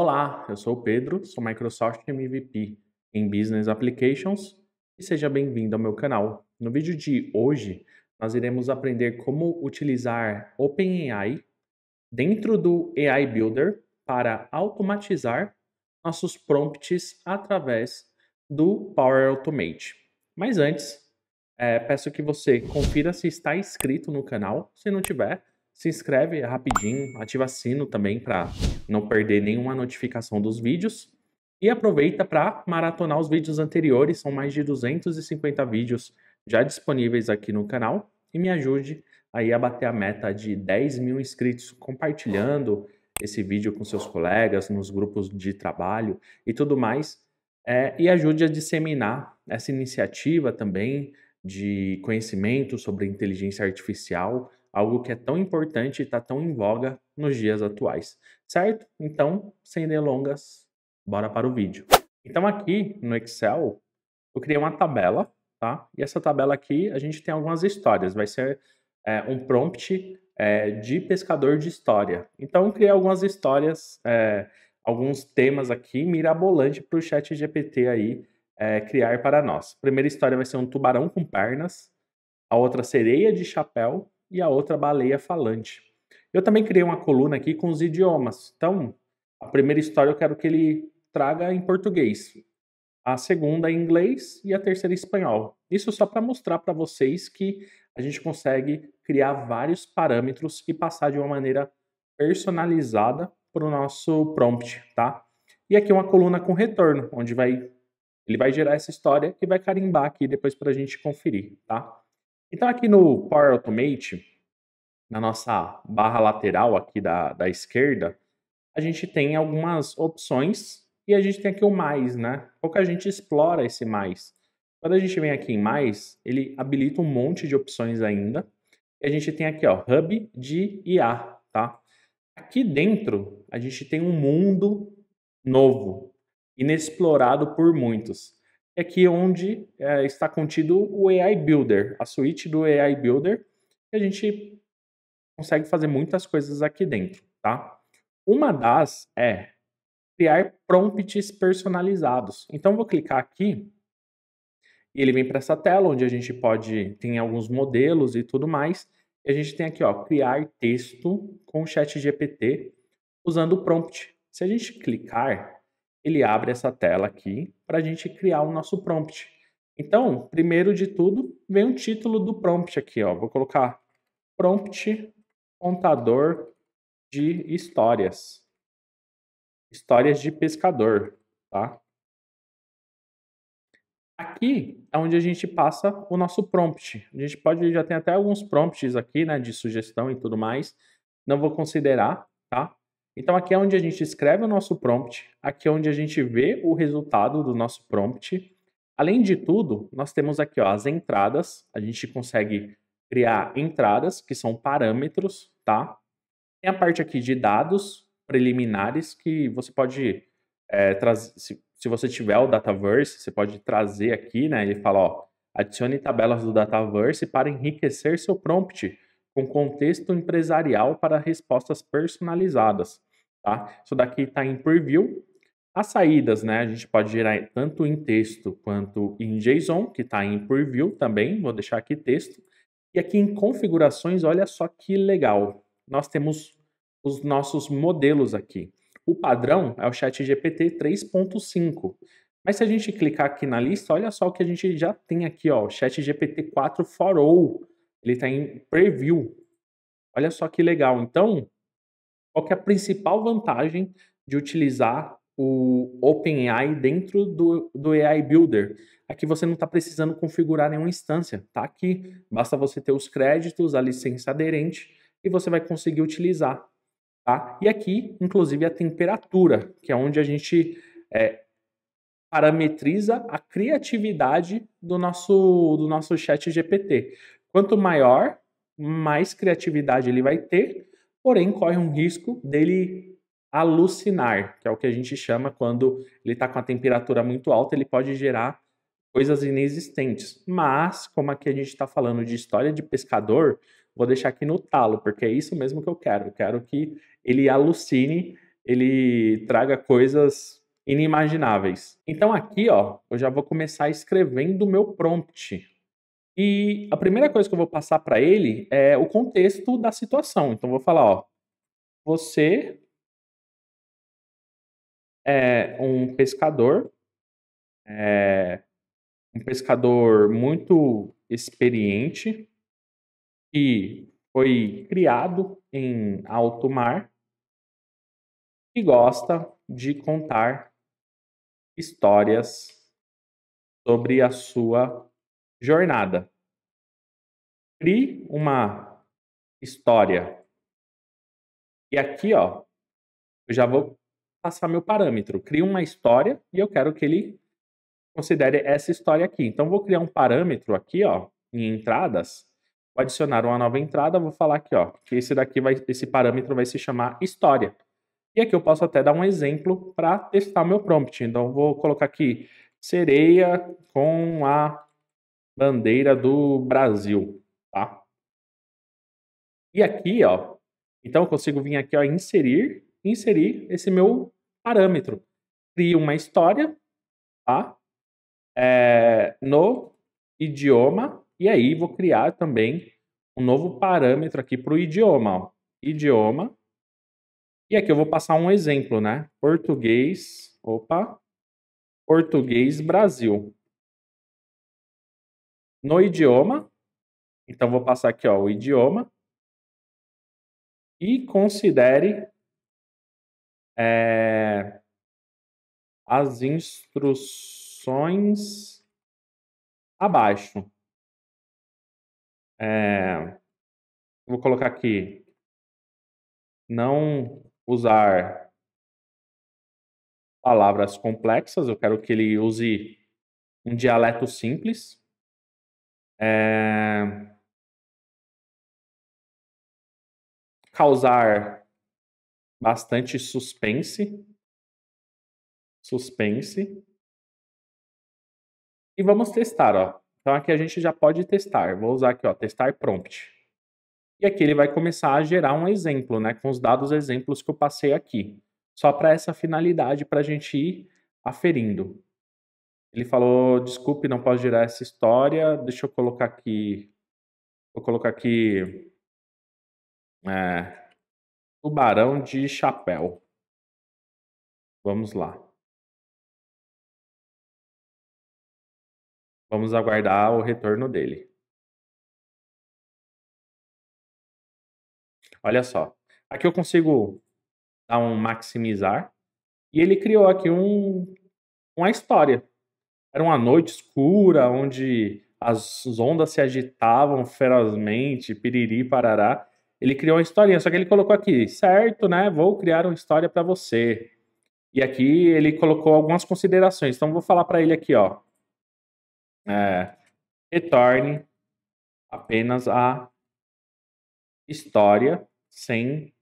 Olá, eu sou o Pedro, sou Microsoft MVP em Business Applications e seja bem-vindo ao meu canal. No vídeo de hoje, nós iremos aprender como utilizar OpenAI dentro do AI Builder para automatizar nossos prompts através do Power Automate. Mas antes, é, peço que você confira se está inscrito no canal. Se não tiver, se inscreve rapidinho, ativa sino também para não perder nenhuma notificação dos vídeos e aproveita para maratonar os vídeos anteriores, são mais de 250 vídeos já disponíveis aqui no canal e me ajude aí a bater a meta de 10 mil inscritos compartilhando esse vídeo com seus colegas, nos grupos de trabalho e tudo mais. É, e ajude a disseminar essa iniciativa também de conhecimento sobre inteligência artificial algo que é tão importante e está tão em voga nos dias atuais, certo? Então, sem delongas, bora para o vídeo. Então aqui no Excel, eu criei uma tabela, tá? E essa tabela aqui, a gente tem algumas histórias, vai ser é, um prompt é, de pescador de história. Então, eu criei algumas histórias, é, alguns temas aqui, mirabolante para o chat GPT aí é, criar para nós. A primeira história vai ser um tubarão com pernas, a outra sereia de chapéu, e a outra baleia falante. Eu também criei uma coluna aqui com os idiomas. Então, a primeira história eu quero que ele traga em português, a segunda em inglês e a terceira em espanhol. Isso só para mostrar para vocês que a gente consegue criar vários parâmetros e passar de uma maneira personalizada para o nosso prompt, tá? E aqui uma coluna com retorno, onde vai ele vai gerar essa história e vai carimbar aqui depois para a gente conferir, tá? Então aqui no Power Automate, na nossa barra lateral aqui da, da esquerda, a gente tem algumas opções e a gente tem aqui o mais, né? Pouca gente explora esse mais. Quando a gente vem aqui em mais, ele habilita um monte de opções ainda. E a gente tem aqui, ó, Hub de IA, tá? Aqui dentro, a gente tem um mundo novo, inexplorado por muitos é aqui onde é, está contido o AI Builder, a suíte do AI Builder, a gente consegue fazer muitas coisas aqui dentro, tá? Uma das é criar prompts personalizados. Então, vou clicar aqui e ele vem para essa tela onde a gente pode, tem alguns modelos e tudo mais. E a gente tem aqui, ó, criar texto com o chat GPT usando o prompt. Se a gente clicar, ele abre essa tela aqui para a gente criar o nosso prompt. Então, primeiro de tudo, vem o título do prompt aqui. Ó. Vou colocar prompt contador de histórias. Histórias de pescador, tá? Aqui é onde a gente passa o nosso prompt. A gente pode, já tem até alguns prompts aqui, né, de sugestão e tudo mais. Não vou considerar, tá? Então aqui é onde a gente escreve o nosso prompt, aqui é onde a gente vê o resultado do nosso prompt. Além de tudo, nós temos aqui ó, as entradas, a gente consegue criar entradas, que são parâmetros, tá? Tem a parte aqui de dados preliminares, que você pode é, trazer, se, se, você tiver o Dataverse, você pode trazer aqui, né? Ele fala, ó, adicione tabelas do Dataverse para enriquecer seu prompt com contexto empresarial para respostas personalizadas. Tá? Isso daqui está em preview. As saídas, né, a gente pode gerar tanto em texto quanto em JSON, que está em preview também, vou deixar aqui texto. E aqui em configurações, olha só que legal. Nós temos os nossos modelos aqui. O padrão é o chat GPT 3.5. Mas se a gente clicar aqui na lista, olha só o que a gente já tem aqui, ó, o chat GPT 4 for all. Ele está em preview. Olha só que legal. Então, qual é a principal vantagem de utilizar o OpenAI dentro do, do AI Builder. Aqui é você não está precisando configurar nenhuma instância, tá aqui. Basta você ter os créditos, a licença aderente e você vai conseguir utilizar, tá? E aqui, inclusive, a temperatura, que é onde a gente é, parametriza a criatividade do nosso, do nosso chat GPT. Quanto maior, mais criatividade ele vai ter porém corre um risco dele alucinar, que é o que a gente chama quando ele está com a temperatura muito alta, ele pode gerar coisas inexistentes. Mas, como aqui a gente está falando de história de pescador, vou deixar aqui no talo, porque é isso mesmo que eu quero. Eu quero que ele alucine, ele traga coisas inimagináveis. Então aqui, ó, eu já vou começar escrevendo o meu prompt. E a primeira coisa que eu vou passar para ele é o contexto da situação. Então, eu vou falar, ó, você é um pescador, é um pescador muito experiente, que foi criado em alto mar e gosta de contar histórias sobre a sua jornada. Crie uma história. E aqui, ó, eu já vou passar meu parâmetro. Crie uma história e eu quero que ele considere essa história aqui. Então, vou criar um parâmetro aqui, ó, em entradas. Vou adicionar uma nova entrada, vou falar aqui, ó, que esse daqui vai, esse parâmetro vai se chamar história. E aqui eu posso até dar um exemplo para testar meu prompt. Então, vou colocar aqui sereia com a bandeira do Brasil, tá? E aqui, ó, então eu consigo vir aqui, ó, inserir, inserir esse meu parâmetro. Crio uma história, tá? É, no idioma, e aí vou criar também um novo parâmetro aqui para o idioma, ó. Idioma. E aqui eu vou passar um exemplo, né? Português, opa, português Brasil no idioma. Então, vou passar aqui ó, o idioma. E considere é, as instruções abaixo. É, vou colocar aqui. Não usar palavras complexas. Eu quero que ele use um dialeto simples é, causar bastante suspense. Suspense. E vamos testar, ó. Então aqui a gente já pode testar. Vou usar aqui, ó, testar prompt. E aqui ele vai começar a gerar um exemplo, né, com os dados exemplos que eu passei aqui. Só para essa finalidade, para a gente ir aferindo. Ele falou: desculpe, não posso girar essa história. Deixa eu colocar aqui. Vou colocar aqui. É, tubarão de chapéu. Vamos lá. Vamos aguardar o retorno dele. Olha só. Aqui eu consigo dar um maximizar. E ele criou aqui um, uma história. Era uma noite escura onde as ondas se agitavam ferozmente, piriri, parará. Ele criou uma historinha, só que ele colocou aqui, certo, né? Vou criar uma história para você. E aqui ele colocou algumas considerações. Então vou falar para ele aqui, ó. É, retorne apenas a história sem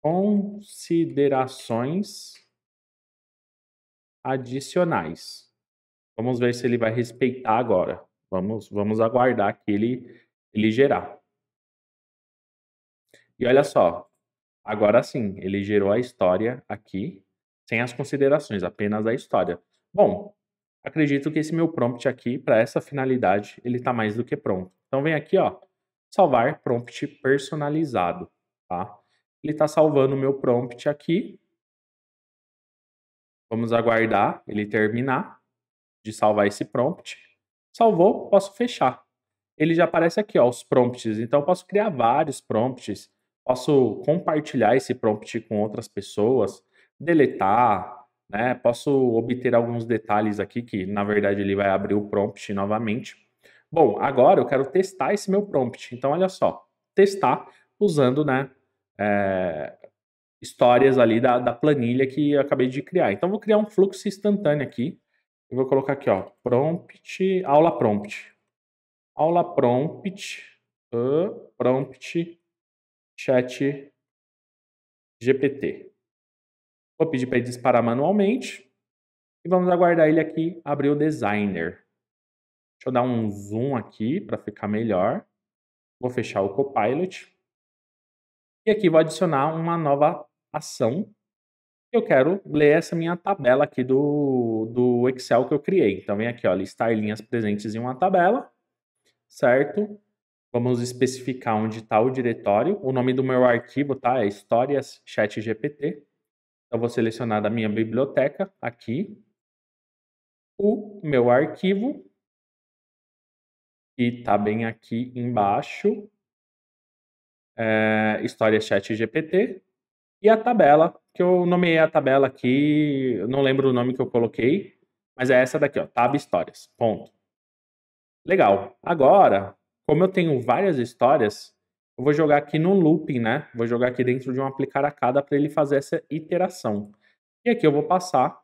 considerações adicionais. Vamos ver se ele vai respeitar agora. Vamos, vamos aguardar que ele, ele gerar. E olha só, agora sim, ele gerou a história aqui, sem as considerações, apenas a história. Bom, acredito que esse meu prompt aqui, para essa finalidade, ele está mais do que pronto. Então vem aqui, ó, salvar prompt personalizado, tá? Ele está salvando o meu prompt aqui. Vamos aguardar ele terminar de salvar esse prompt. Salvou, posso fechar. Ele já aparece aqui, ó, os prompts. Então, eu posso criar vários prompts. Posso compartilhar esse prompt com outras pessoas, deletar, né? Posso obter alguns detalhes aqui que, na verdade, ele vai abrir o prompt novamente. Bom, agora eu quero testar esse meu prompt. Então, olha só, testar usando, né, é, histórias ali da, da planilha que eu acabei de criar. Então, vou criar um fluxo instantâneo aqui eu vou colocar aqui, ó, prompt, aula prompt. Aula prompt, uh, prompt, chat GPT. Vou pedir para ele disparar manualmente. E vamos aguardar ele aqui abrir o designer. Deixa eu dar um zoom aqui para ficar melhor. Vou fechar o Copilot. E aqui vou adicionar uma nova ação eu quero ler essa minha tabela aqui do, do Excel que eu criei. Então, vem aqui, olha listar linhas presentes em uma tabela, certo? Vamos especificar onde está o diretório. O nome do meu arquivo tá? é Histórias Chat GPT. Então, vou selecionar da minha biblioteca aqui o meu arquivo, que está bem aqui embaixo, é, Histórias Chat GPT. E a tabela, que eu nomeei a tabela aqui, eu não lembro o nome que eu coloquei, mas é essa daqui, ó, tab histórias, ponto. Legal. Agora, como eu tenho várias histórias, eu vou jogar aqui no looping, né? Vou jogar aqui dentro de um aplicar a cada para ele fazer essa iteração. E aqui eu vou passar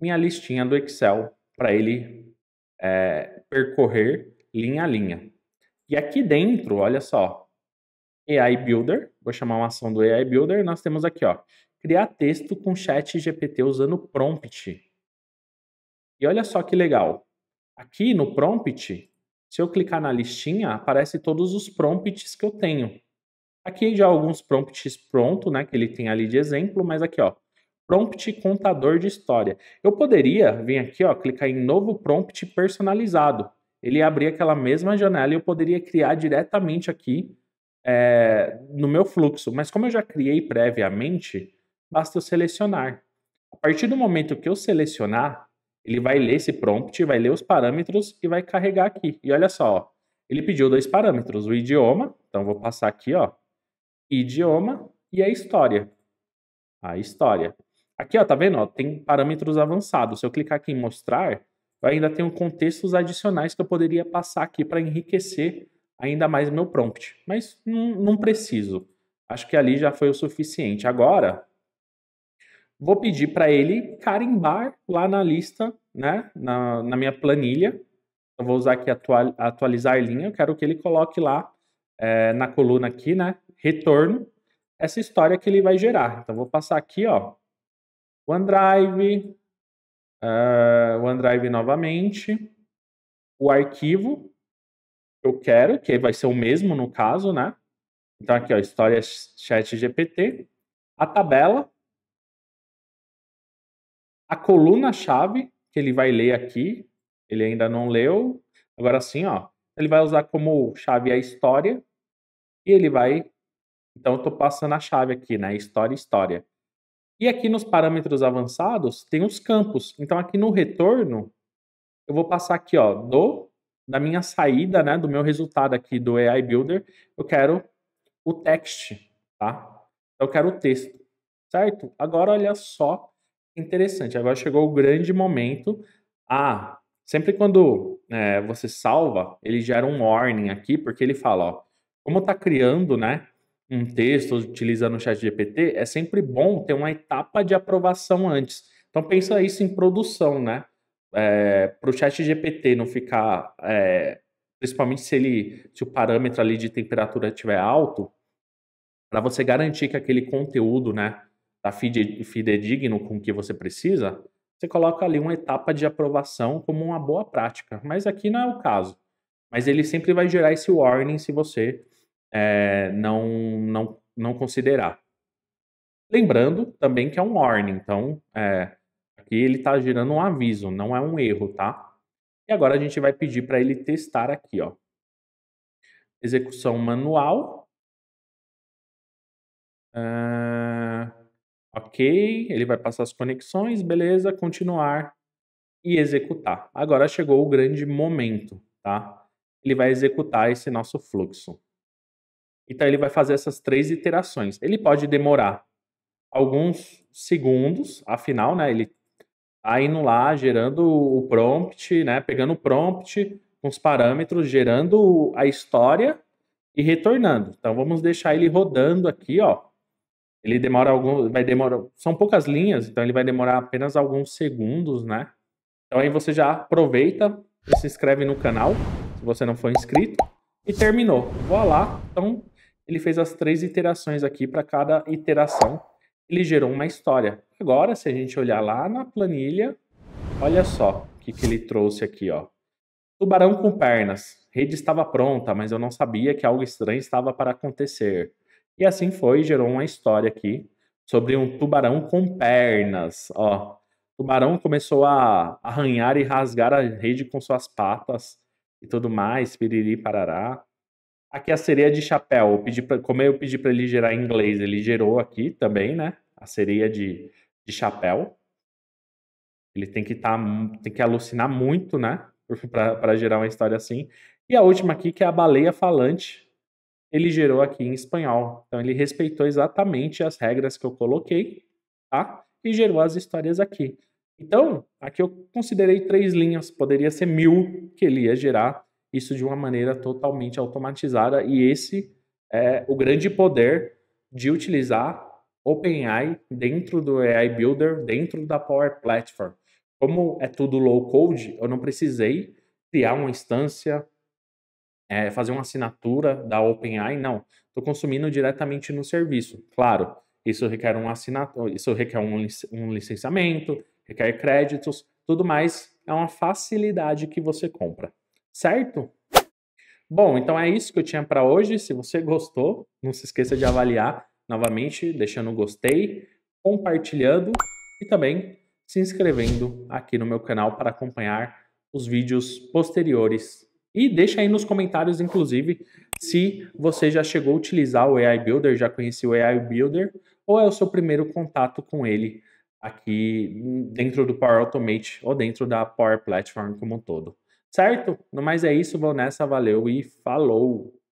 minha listinha do Excel para ele é, percorrer linha a linha. E aqui dentro, olha só, AI Builder, vou chamar uma ação do AI Builder, nós temos aqui, ó, criar texto com chat GPT usando prompt. E olha só que legal. Aqui no prompt, se eu clicar na listinha, aparece todos os prompts que eu tenho. Aqui já alguns prompts pronto, né, que ele tem ali de exemplo, mas aqui, ó, prompt contador de história. Eu poderia vir aqui, ó, clicar em novo prompt personalizado. Ele abrir aquela mesma janela e eu poderia criar diretamente aqui é, no meu fluxo. Mas como eu já criei previamente, basta eu selecionar. A partir do momento que eu selecionar, ele vai ler esse prompt, vai ler os parâmetros e vai carregar aqui. E olha só, ó, ele pediu dois parâmetros, o idioma, então vou passar aqui, ó, idioma e a história. A história. Aqui, ó, tá vendo? Ó, tem parâmetros avançados. Se eu clicar aqui em mostrar, eu ainda tenho contextos adicionais que eu poderia passar aqui para enriquecer ainda mais meu prompt. Mas não, não preciso. Acho que ali já foi o suficiente. Agora, vou pedir para ele carimbar lá na lista, né, na, na minha planilha. Eu vou usar aqui atual, atualizar linha. Eu quero que ele coloque lá é, na coluna aqui, né, retorno, essa história que ele vai gerar. Então, vou passar aqui, ó, OneDrive, uh, OneDrive novamente, o arquivo, eu quero, que vai ser o mesmo no caso, né? Então aqui, ó, história chat GPT, a tabela, a coluna-chave, que ele vai ler aqui, ele ainda não leu, agora sim, ó, ele vai usar como chave a história, e ele vai, então eu estou passando a chave aqui, né, história, história. E aqui nos parâmetros avançados tem os campos, então aqui no retorno, eu vou passar aqui, ó, do da minha saída, né, do meu resultado aqui do AI Builder, eu quero o text, tá? Então, eu quero o texto, certo? Agora olha só interessante, agora chegou o grande momento. Ah, sempre quando é, você salva, ele gera um warning aqui, porque ele fala, ó, como tá criando, né, um texto utilizando o chat GPT, é sempre bom ter uma etapa de aprovação antes. Então pensa isso em produção, né? é, eh, para o chat GPT não ficar, é, principalmente se ele, se o parâmetro ali de temperatura estiver alto, para você garantir que aquele conteúdo, né, tá fidedigno com o que você precisa, você coloca ali uma etapa de aprovação como uma boa prática. Mas aqui não é o caso. Mas ele sempre vai gerar esse warning se você é, não, não, não considerar. Lembrando também que é um warning, então é, Aqui ele está gerando um aviso, não é um erro, tá? E agora a gente vai pedir para ele testar aqui, ó. Execução manual. Uh, ok, ele vai passar as conexões, beleza, continuar e executar. Agora chegou o grande momento, tá? Ele vai executar esse nosso fluxo. Então ele vai fazer essas três iterações. Ele pode demorar alguns segundos, afinal, né, ele está indo lá gerando o prompt, né? Pegando o prompt com os parâmetros, gerando a história e retornando. Então vamos deixar ele rodando aqui, ó. Ele demora algum vai demorar, são poucas linhas, então ele vai demorar apenas alguns segundos, né? Então aí você já aproveita e se inscreve no canal, se você não for inscrito, e terminou. Vá lá. Então ele fez as três iterações aqui para cada iteração ele gerou uma história. Agora, se a gente olhar lá na planilha, olha só o que, que ele trouxe aqui, ó. Tubarão com pernas. Rede estava pronta, mas eu não sabia que algo estranho estava para acontecer. E assim foi, gerou uma história aqui sobre um tubarão com pernas. Ó, o tubarão começou a arranhar e rasgar a rede com suas patas e tudo mais, piriri parará. Aqui a sereia de chapéu, eu pedi pra, como eu pedi para ele gerar em inglês, ele gerou aqui também, né? A sereia de de chapéu. Ele tem que estar, tá, tem que alucinar muito, né? Para gerar uma história assim. E a última aqui, que é a baleia falante, ele gerou aqui em espanhol. Então ele respeitou exatamente as regras que eu coloquei, tá? E gerou as histórias aqui. Então, aqui eu considerei três linhas, poderia ser mil que ele ia gerar isso de uma maneira totalmente automatizada, e esse é o grande poder de utilizar OpenAI dentro do AI Builder, dentro da Power Platform. Como é tudo low code, eu não precisei criar uma instância, é, fazer uma assinatura da OpenAI, não. Estou consumindo diretamente no serviço. Claro, isso requer um assinatura, isso requer um, um licenciamento, requer créditos, tudo mais. É uma facilidade que você compra, certo? Bom, então é isso que eu tinha para hoje. Se você gostou, não se esqueça de avaliar novamente deixando o gostei, compartilhando e também se inscrevendo aqui no meu canal para acompanhar os vídeos posteriores. E deixa aí nos comentários, inclusive, se você já chegou a utilizar o AI Builder, já conheceu o AI Builder, ou é o seu primeiro contato com ele aqui dentro do Power Automate ou dentro da Power Platform como um todo. Certo? No mais é isso, vou nessa, valeu e falou!